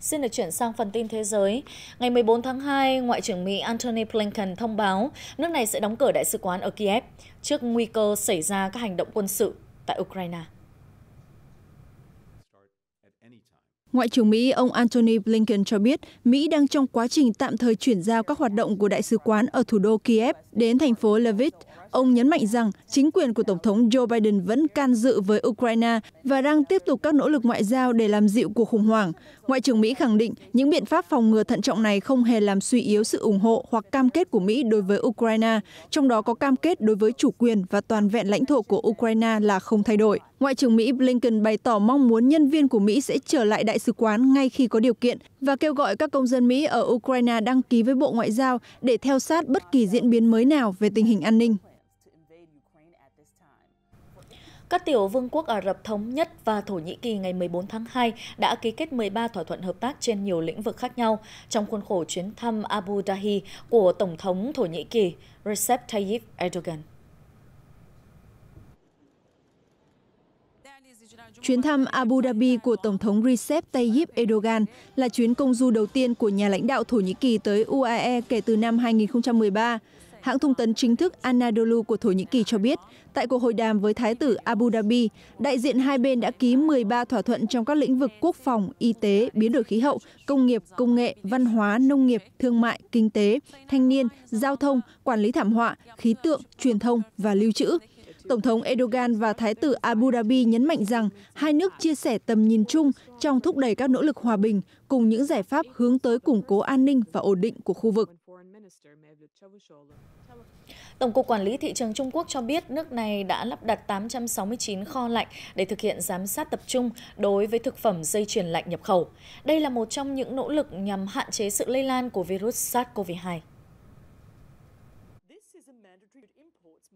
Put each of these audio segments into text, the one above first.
Xin được chuyển sang phần tin thế giới. Ngày 14 tháng 2, Ngoại trưởng Mỹ Antony Blinken thông báo nước này sẽ đóng cửa đại sứ quán ở Kiev trước nguy cơ xảy ra các hành động quân sự tại Ukraine. Ngoại trưởng Mỹ ông Antony Blinken cho biết Mỹ đang trong quá trình tạm thời chuyển giao các hoạt động của đại sứ quán ở thủ đô Kiev đến thành phố Lviv ông nhấn mạnh rằng chính quyền của tổng thống joe biden vẫn can dự với ukraine và đang tiếp tục các nỗ lực ngoại giao để làm dịu cuộc khủng hoảng ngoại trưởng mỹ khẳng định những biện pháp phòng ngừa thận trọng này không hề làm suy yếu sự ủng hộ hoặc cam kết của mỹ đối với ukraine trong đó có cam kết đối với chủ quyền và toàn vẹn lãnh thổ của ukraine là không thay đổi ngoại trưởng mỹ blinken bày tỏ mong muốn nhân viên của mỹ sẽ trở lại đại sứ quán ngay khi có điều kiện và kêu gọi các công dân mỹ ở ukraine đăng ký với bộ ngoại giao để theo sát bất kỳ diễn biến mới nào về tình hình an ninh các tiểu vương quốc Ả Rập Thống Nhất và Thổ Nhĩ Kỳ ngày 14 tháng 2 đã ký kết 13 thỏa thuận hợp tác trên nhiều lĩnh vực khác nhau trong khuôn khổ chuyến thăm Abu Dhabi của Tổng thống Thổ Nhĩ Kỳ Recep Tayyip Erdogan. Chuyến thăm Abu Dhabi của Tổng thống Recep Tayyip Erdogan là chuyến công du đầu tiên của nhà lãnh đạo Thổ Nhĩ Kỳ tới UAE kể từ năm 2013. Hãng thông tấn chính thức Anadolu của Thổ Nhĩ Kỳ cho biết, tại cuộc hội đàm với Thái tử Abu Dhabi, đại diện hai bên đã ký 13 thỏa thuận trong các lĩnh vực quốc phòng, y tế, biến đổi khí hậu, công nghiệp, công nghệ, văn hóa, nông nghiệp, thương mại, kinh tế, thanh niên, giao thông, quản lý thảm họa, khí tượng, truyền thông và lưu trữ. Tổng thống Erdogan và Thái tử Abu Dhabi nhấn mạnh rằng hai nước chia sẻ tầm nhìn chung trong thúc đẩy các nỗ lực hòa bình cùng những giải pháp hướng tới củng cố an ninh và ổn định của khu vực. Tổng cục Quản lý Thị trường Trung Quốc cho biết nước này đã lắp đặt 869 kho lạnh để thực hiện giám sát tập trung đối với thực phẩm dây chuyền lạnh nhập khẩu. Đây là một trong những nỗ lực nhằm hạn chế sự lây lan của virus SARS-CoV-2.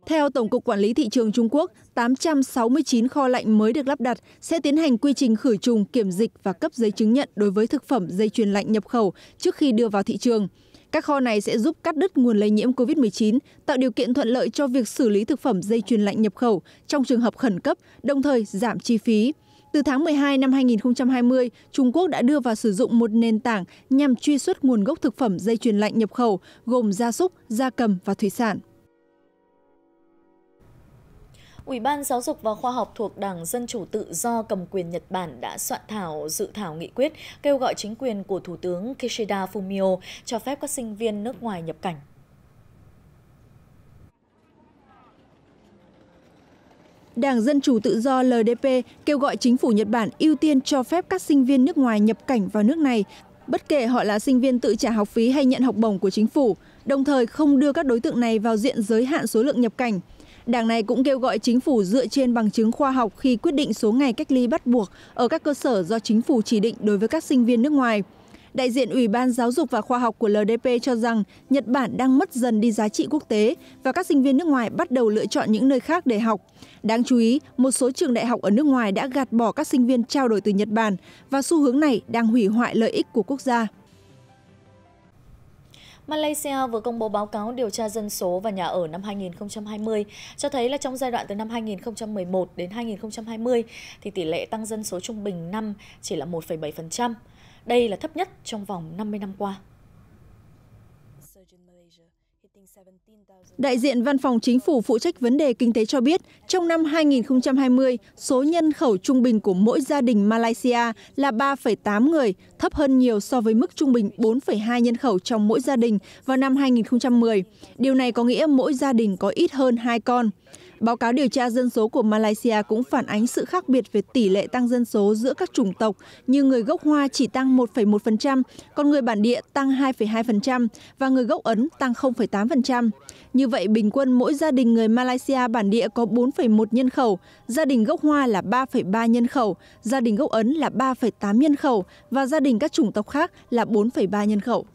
theo tổng cục quản lý thị trường trung quốc tám trăm sáu mươi chín kho lạnh mới được lắp đặt sẽ tiến hành quy trình khử trùng kiểm dịch và cấp giấy chứng nhận đối với thực phẩm dây chuyền lạnh nhập khẩu trước khi đưa vào thị trường các kho này sẽ giúp cắt đứt nguồn lây nhiễm covid 19 tạo điều kiện thuận lợi cho việc xử lý thực phẩm dây chuyền lạnh nhập khẩu trong trường hợp khẩn cấp đồng thời giảm chi phí từ tháng 12 năm 2020, Trung Quốc đã đưa vào sử dụng một nền tảng nhằm truy xuất nguồn gốc thực phẩm dây chuyền lạnh nhập khẩu gồm gia súc, gia cầm và thủy sản. Ủy ban Giáo dục và Khoa học thuộc Đảng Dân chủ tự do cầm quyền Nhật Bản đã soạn thảo dự thảo nghị quyết kêu gọi chính quyền của Thủ tướng Kishida Fumio cho phép các sinh viên nước ngoài nhập cảnh. Đảng Dân Chủ Tự Do LDP kêu gọi chính phủ Nhật Bản ưu tiên cho phép các sinh viên nước ngoài nhập cảnh vào nước này, bất kể họ là sinh viên tự trả học phí hay nhận học bổng của chính phủ, đồng thời không đưa các đối tượng này vào diện giới hạn số lượng nhập cảnh. Đảng này cũng kêu gọi chính phủ dựa trên bằng chứng khoa học khi quyết định số ngày cách ly bắt buộc ở các cơ sở do chính phủ chỉ định đối với các sinh viên nước ngoài. Đại diện Ủy ban Giáo dục và Khoa học của LDP cho rằng Nhật Bản đang mất dần đi giá trị quốc tế và các sinh viên nước ngoài bắt đầu lựa chọn những nơi khác để học. Đáng chú ý, một số trường đại học ở nước ngoài đã gạt bỏ các sinh viên trao đổi từ Nhật Bản và xu hướng này đang hủy hoại lợi ích của quốc gia. Malaysia vừa công bố báo cáo điều tra dân số và nhà ở năm 2020, cho thấy là trong giai đoạn từ năm 2011 đến 2020 thì tỷ lệ tăng dân số trung bình năm chỉ là 1,7%. Đây là thấp nhất trong vòng 50 năm qua. Đại diện Văn phòng Chính phủ phụ trách vấn đề kinh tế cho biết, trong năm 2020, số nhân khẩu trung bình của mỗi gia đình Malaysia là 3,8 người, thấp hơn nhiều so với mức trung bình 4,2 nhân khẩu trong mỗi gia đình vào năm 2010. Điều này có nghĩa mỗi gia đình có ít hơn 2 con báo cáo điều tra dân số của malaysia cũng phản ánh sự khác biệt về tỷ lệ tăng dân số giữa các chủng tộc như người gốc hoa chỉ tăng một một còn người bản địa tăng hai hai và người gốc ấn tăng tám như vậy bình quân mỗi gia đình người malaysia bản địa có 4,1 nhân khẩu gia đình gốc hoa là 3,3 nhân khẩu gia đình gốc ấn là 3,8 nhân khẩu và gia đình các chủng tộc khác là 4,3 nhân khẩu